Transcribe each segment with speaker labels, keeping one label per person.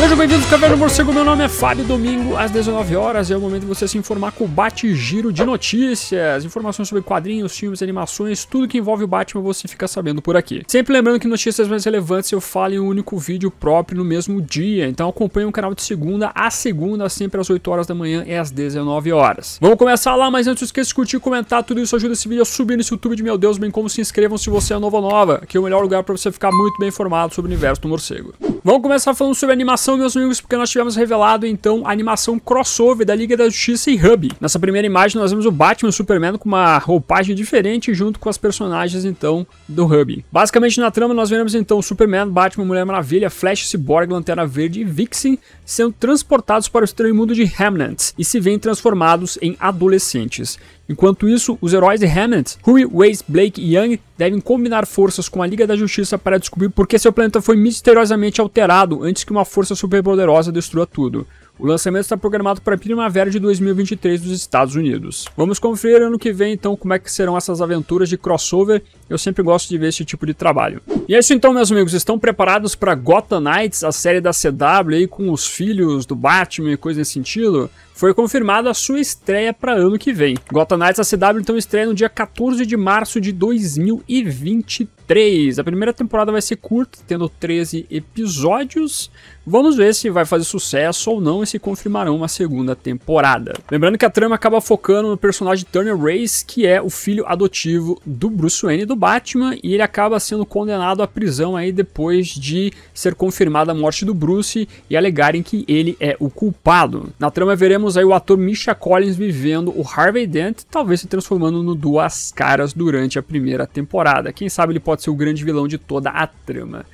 Speaker 1: Sejam bem-vindos ao Caverna Morcego, meu nome é Fábio Domingo, às 19 horas é o momento de você se informar com o Bate-Giro de Notícias. Informações sobre quadrinhos, filmes, animações, tudo que envolve o Batman você fica sabendo por aqui. Sempre lembrando que notícias mais relevantes eu falo em um único vídeo próprio no mesmo dia, então acompanhe o canal de segunda a segunda, sempre às 8 horas da manhã e às 19 horas. Vamos começar lá, mas antes não esqueça de curtir, comentar, tudo isso ajuda esse vídeo a subir nesse YouTube de meu Deus, bem como se inscrevam se você é novo ou nova, que é o melhor lugar para você ficar muito bem informado sobre o universo do morcego. Vamos começar falando sobre animação animação, meus amigos, porque nós tivemos revelado então a animação crossover da Liga da Justiça e Hub. Nessa primeira imagem nós vemos o Batman e o Superman com uma roupagem diferente junto com as personagens então do Hub. Basicamente na trama nós veremos então Superman, Batman, Mulher Maravilha, Flash, Cyborg, Lanterna Verde e Vixen sendo transportados para o estranho mundo de Remnant e se veem transformados em adolescentes. Enquanto isso, os heróis de Hammond, Hui, Waze, Blake e Young devem combinar forças com a Liga da Justiça para descobrir por que seu planeta foi misteriosamente alterado antes que uma força superpoderosa destrua tudo. O lançamento está programado para a primavera de 2023 nos Estados Unidos. Vamos conferir ano que vem então como é que serão essas aventuras de crossover. Eu sempre gosto de ver esse tipo de trabalho. E é isso então, meus amigos. Estão preparados para Gotham Knights, a série da CW aí com os filhos do Batman e coisa nesse sentido? Foi confirmada a sua estreia para ano que vem. Gotham Knights, a CW então estreia no dia 14 de março de 2023. 3. A primeira temporada vai ser curta, tendo 13 episódios. Vamos ver se vai fazer sucesso ou não e se confirmarão uma segunda temporada. Lembrando que a trama acaba focando no personagem Turner Race, que é o filho adotivo do Bruce Wayne do Batman, e ele acaba sendo condenado à prisão aí depois de ser confirmada a morte do Bruce e alegarem que ele é o culpado. Na trama veremos aí o ator Misha Collins vivendo o Harvey Dent, talvez se transformando no Duas Caras durante a primeira temporada. Quem sabe ele pode pode ser o grande vilão de toda a trama.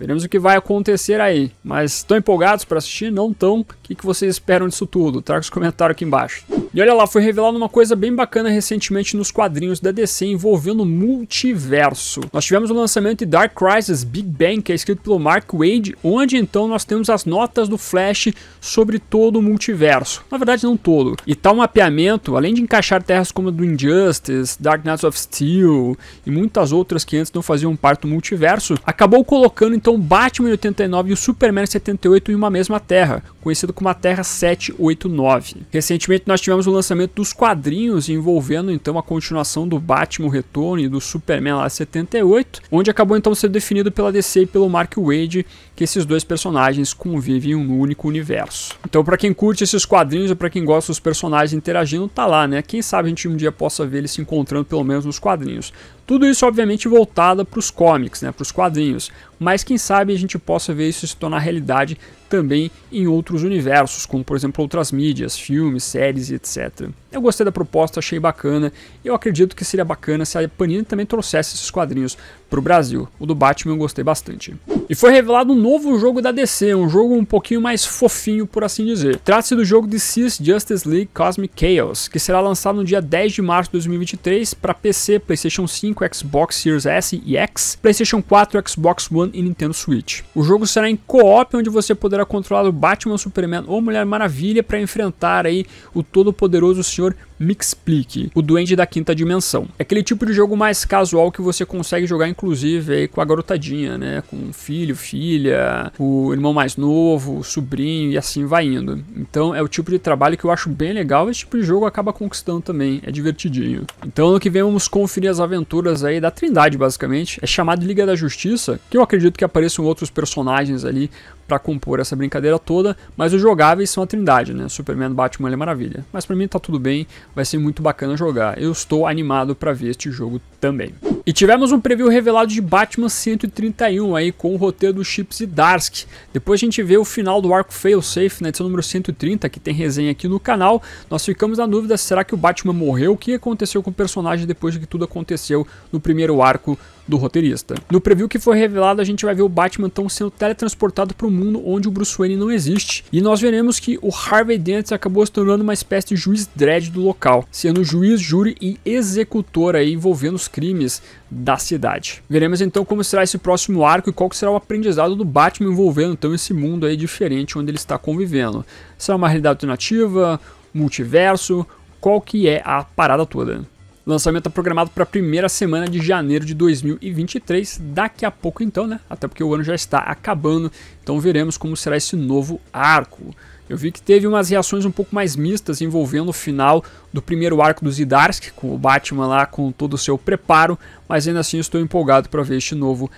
Speaker 1: Veremos o que vai acontecer aí. Mas estão empolgados para assistir? Não estão? O que, que vocês esperam disso tudo? Traga os comentários aqui embaixo. E olha lá, foi revelada uma coisa bem bacana recentemente nos quadrinhos da DC envolvendo multiverso. Nós tivemos o lançamento de Dark Crisis Big Bang, que é escrito pelo Mark Wade, onde então nós temos as notas do Flash sobre todo o multiverso. Na verdade, não todo. E tal tá mapeamento, além de encaixar terras como a do Injustice, Dark Knights of Steel e muitas outras que antes não faziam parte do multiverso, acabou colocando então então, Batman em 89 e o Superman em 78 em uma mesma terra, conhecido como a Terra 789. Recentemente, nós tivemos o lançamento dos quadrinhos envolvendo então a continuação do Batman Retorno e do Superman lá 78, onde acabou então sendo definido pela DC e pelo Mark Wade que esses dois personagens convivem em um único universo. Então, para quem curte esses quadrinhos ou para quem gosta dos personagens interagindo, tá lá, né? Quem sabe a gente um dia possa ver eles se encontrando pelo menos nos quadrinhos. Tudo isso, obviamente, voltado para os cómics, né, para os quadrinhos, mas quem sabe a gente possa ver isso se tornar realidade também em outros universos, como por exemplo outras mídias, filmes, séries e etc. Eu gostei da proposta, achei bacana. Eu acredito que seria bacana se a Panini também trouxesse esses quadrinhos para o Brasil. O do Batman eu gostei bastante. E foi revelado um novo jogo da DC, um jogo um pouquinho mais fofinho, por assim dizer. Trata-se do jogo de Cis Justice League Cosmic Chaos, que será lançado no dia 10 de março de 2023 para PC, PlayStation 5, Xbox Series S e X, PlayStation 4, Xbox One e Nintendo Switch. O jogo será em co-op, onde você poderá controlar o Batman, Superman ou Mulher Maravilha para enfrentar aí o todo-poderoso Senhor Mixplique, o Duende da Quinta Dimensão. É aquele tipo de jogo mais casual que você consegue jogar, inclusive, aí com a garotadinha, né? Com filho, filha, o irmão mais novo, o sobrinho e assim vai indo. Então é o tipo de trabalho que eu acho bem legal. Esse tipo de jogo acaba conquistando também, é divertidinho. Então no que vem vamos conferir as aventuras aí da Trindade, basicamente. É chamado Liga da Justiça, que eu acredito que apareçam outros personagens ali para compor essa brincadeira toda, mas os jogáveis são a trindade, né? Superman, Batman, é Maravilha. Mas para mim tá tudo bem, vai ser muito bacana jogar. Eu estou animado para ver este jogo também. E tivemos um preview revelado de Batman 131 aí com o roteiro do Chips e Darsk. Depois a gente vê o final do arco fail safe, na né, edição número 130, que tem resenha aqui no canal. Nós ficamos na dúvida, será que o Batman morreu? O que aconteceu com o personagem depois de que tudo aconteceu no primeiro arco do roteirista? No preview que foi revelado, a gente vai ver o Batman então sendo teletransportado para o mundo onde o Bruce Wayne não existe. E nós veremos que o Harvey Dent acabou se tornando uma espécie de juiz dread do local, sendo juiz, júri e executor aí envolvendo os crimes da cidade. Veremos então como será esse próximo arco e qual será o aprendizado do Batman envolvendo então esse mundo aí diferente onde ele está convivendo. Será uma realidade alternativa, multiverso, qual que é a parada toda? O lançamento está programado para a primeira semana de janeiro de 2023, daqui a pouco então, né? Até porque o ano já está acabando, então veremos como será esse novo arco. Eu vi que teve umas reações um pouco mais mistas envolvendo o final do primeiro arco do Zidarsk, com o Batman lá com todo o seu preparo, mas ainda assim estou empolgado para ver este novo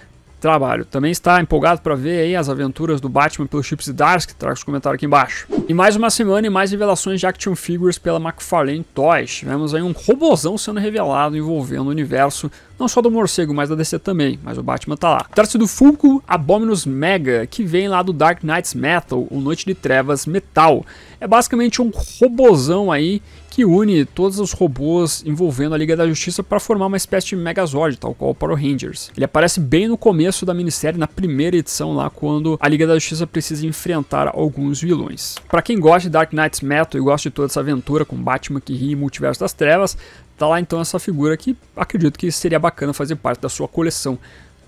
Speaker 1: trabalho. Também está empolgado para ver aí as aventuras do Batman pelo Chip Zdarsky? Traga os comentários aqui embaixo. E mais uma semana e mais revelações de action figures pela McFarlane Toys. Tivemos aí um robozão sendo revelado envolvendo o universo não só do morcego, mas da DC também, mas o Batman tá lá. Trata-se do Fulco Abominus Mega, que vem lá do Dark Knights Metal, o Noite de Trevas Metal. É basicamente um robozão aí que une todos os robôs envolvendo a Liga da Justiça para formar uma espécie de Megazord, tal qual o Power Rangers. Ele aparece bem no começo da minissérie, na primeira edição lá, quando a Liga da Justiça precisa enfrentar alguns vilões. Para para quem gosta de Dark Knights Metal e gosta de toda essa aventura com Batman que ri e Multiverso das Trevas, tá lá então essa figura que acredito que seria bacana fazer parte da sua coleção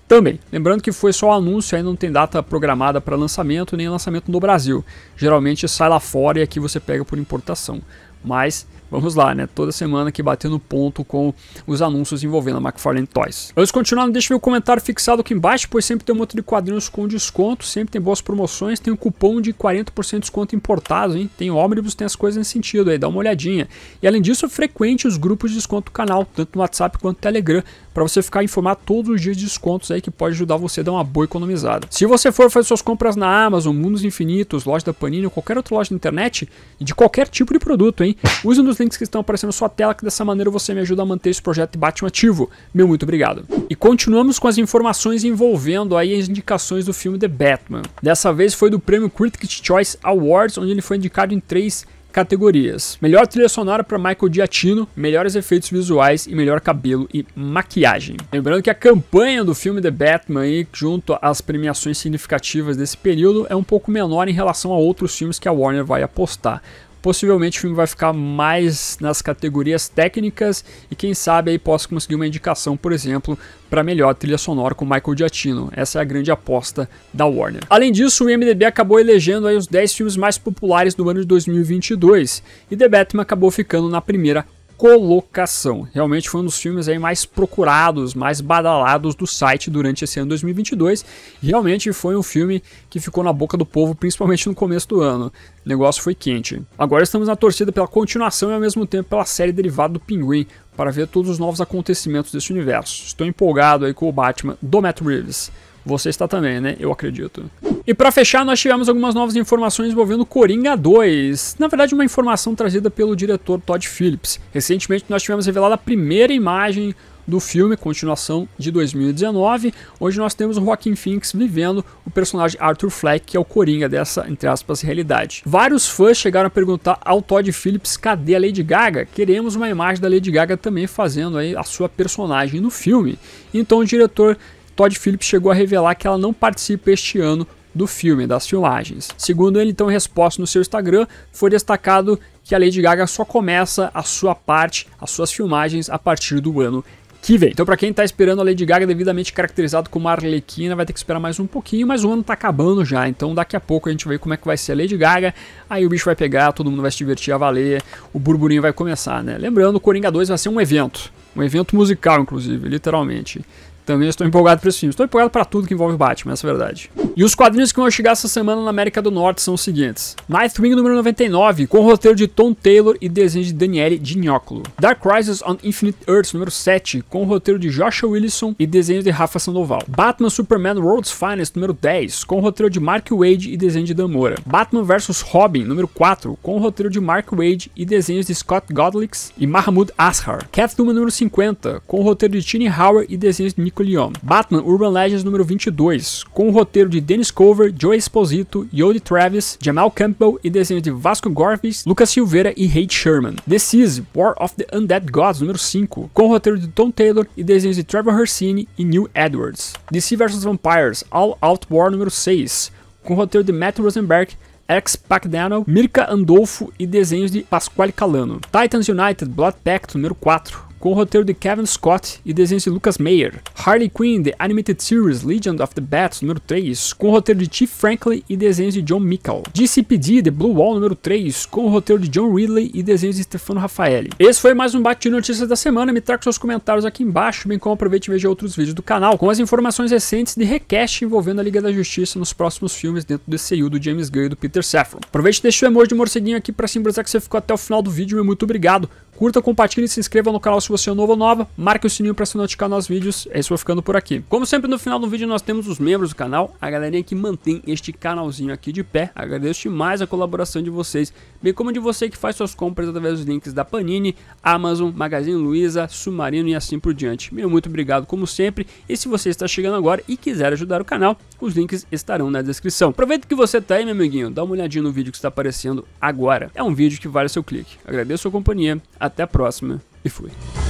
Speaker 1: também. Lembrando que foi só um anúncio, ainda não tem data programada para lançamento nem lançamento no Brasil. Geralmente sai lá fora e aqui você pega por importação. Mas vamos lá, né? Toda semana que batendo ponto com os anúncios envolvendo a McFarlane Toys. Antes de continuar, deixa meu comentário fixado aqui embaixo, pois sempre tem um monte de quadrinhos com desconto, sempre tem boas promoções, tem um cupom de 40% de desconto importado, hein? Tem ônibus, tem as coisas nesse sentido aí, dá uma olhadinha. E além disso, frequente os grupos de desconto do canal, tanto no WhatsApp quanto no Telegram para você ficar informado todos os dias de descontos aí que pode ajudar você a dar uma boa economizada. Se você for fazer suas compras na Amazon, Mundos Infinitos, loja da Panini ou qualquer outra loja da internet, de qualquer tipo de produto, hein? Use um dos links que estão aparecendo na sua tela, que dessa maneira você me ajuda a manter esse projeto Batman ativo. Meu muito obrigado. E continuamos com as informações envolvendo aí as indicações do filme The Batman. Dessa vez foi do prêmio Critics' Choice Awards, onde ele foi indicado em três categorias: melhor trilha sonora para Michael Giacchino, melhores efeitos visuais e melhor cabelo e maquiagem. Lembrando que a campanha do filme The Batman, aí, junto às premiações significativas desse período, é um pouco menor em relação a outros filmes que a Warner vai apostar. Possivelmente o filme vai ficar mais nas categorias técnicas e quem sabe aí posso conseguir uma indicação, por exemplo, para melhor trilha sonora com Michael Giacchino. Essa é a grande aposta da Warner. Além disso, o IMDb acabou elegendo aí os 10 filmes mais populares do ano de 2022 e The Batman acabou ficando na primeira colocação. Realmente foi um dos filmes aí mais procurados, mais badalados do site durante esse ano 2022. Realmente foi um filme que ficou na boca do povo, principalmente no começo do ano. O negócio foi quente. Agora estamos na torcida pela continuação e ao mesmo tempo pela série derivada do Pinguim, para ver todos os novos acontecimentos desse universo. Estou empolgado aí com o Batman do Matt Reeves. Você está também, né? Eu acredito. E para fechar, nós tivemos algumas novas informações envolvendo Coringa 2. Na verdade, uma informação trazida pelo diretor Todd Phillips. Recentemente, nós tivemos revelado a primeira imagem do filme, continuação de 2019, onde nós temos o Joaquin Phoenix vivendo o personagem Arthur Fleck, que é o Coringa dessa, entre aspas, realidade. Vários fãs chegaram a perguntar ao Todd Phillips, cadê a Lady Gaga? Queremos uma imagem da Lady Gaga também fazendo aí a sua personagem no filme. Então o diretor Todd Phillips chegou a revelar que ela não participa este ano do filme, das filmagens. Segundo ele, então, em resposta no seu Instagram, foi destacado que a Lady Gaga só começa a sua parte, as suas filmagens, a partir do ano que vem. Então, para quem tá esperando a Lady Gaga devidamente caracterizado como Arlequina, vai ter que esperar mais um pouquinho, mas o ano tá acabando já. Então, daqui a pouco a gente vai ver como é que vai ser a Lady Gaga. Aí o bicho vai pegar, todo mundo vai se divertir a valer, o burburinho vai começar, né? Lembrando, o Coringa 2 vai ser um evento, um evento musical, inclusive, literalmente. Também estou empolgado para esse filme. Estou empolgado para tudo que envolve o Batman, essa é a verdade. E os quadrinhos que vão chegar essa semana na América do Norte são os seguintes: Nightwing número 99, com roteiro de Tom Taylor e desenho de Daniele Ginocolo. Dark Crisis on Infinite Earths número 7, com roteiro de Joshua Wilson e desenho de Rafa Sandoval. Batman Superman World's Finest número 10, com roteiro de Mark Wade e desenho de Dan Moura. Batman vs Robin número 4, com roteiro de Mark Wade e desenhos de Scott Godlix e Mahmoud Ashar. Catwoman número 50, com roteiro de Tini Howard e desenhos de Nick Batman Urban Legends número 22, com o roteiro de Dennis Cover, Joe Esposito, Yodi Travis, Jamal Campbell e desenho de Vasco Gorfis, Lucas Silveira e Hate Sherman. Decisive War of the Undead Gods número 5, com o roteiro de Tom Taylor e desenhos de Trevor Hercini e Neil Edwards. DC vs Vampires All Out War número 6, com o roteiro de Matt Rosenberg, Alex Pacdano, Mirka Andolfo e desenhos de Pasquale Calano. Titans United Blood Pact número 4, com o roteiro de Kevin Scott e desenhos de Lucas Mayer. Harley Quinn, The Animated Series Legend of the Bats, número 3, com o roteiro de Chief Franklin e desenhos de John Mickle. GCPD, The Blue Wall, número 3, com o roteiro de John Ridley e desenhos de Stefano Raffaelli. Esse foi mais um Bate de Notícias da Semana, me traga seus comentários aqui embaixo, bem como aproveite e veja outros vídeos do canal, com as informações recentes de request envolvendo a Liga da Justiça nos próximos filmes dentro do DCU do James Gunn e do Peter Safran. Aproveite e deixe o emoji de morceguinho aqui para simbolizar que você ficou até o final do vídeo e muito obrigado. Curta, compartilhe, e se inscreva no canal se você é novo ou nova. Marque o sininho para se notificar nos vídeos. É isso, vou ficando por aqui. Como sempre, no final do vídeo nós temos os membros do canal, a galerinha que mantém este canalzinho aqui de pé. Agradeço demais a colaboração de vocês, bem como de você que faz suas compras através dos links da Panini, Amazon, Magazine Luiza, Submarino e assim por diante. Meu muito obrigado, como sempre. E se você está chegando agora e quiser ajudar o canal, os links estarão na descrição. Aproveita que você está aí, meu amiguinho. Dá uma olhadinha no vídeo que está aparecendo agora. É um vídeo que vale seu clique. Agradeço a sua companhia. Até a próxima e fui.